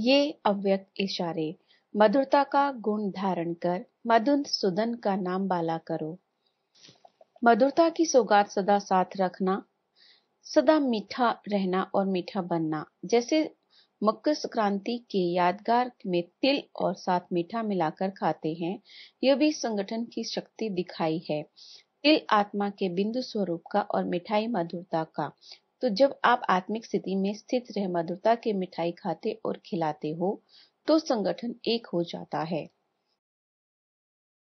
ये अव्यक्त इशारे मधुरता का गुण धारण कर मधुन सुदन का नाम बाला करो मधुरता की सौगात सदा साथ रखना सदा मीठा रहना और मीठा बनना जैसे मकर संक्रांति के यादगार में तिल और साथ मीठा मिलाकर खाते हैं यह भी संगठन की शक्ति दिखाई है तिल आत्मा के बिंदु स्वरूप का और मिठाई मधुरता का तो जब आप आत्मिक स्थिति में स्थित रह मधुरता के मिठाई खाते और खिलाते हो तो संगठन एक हो जाता है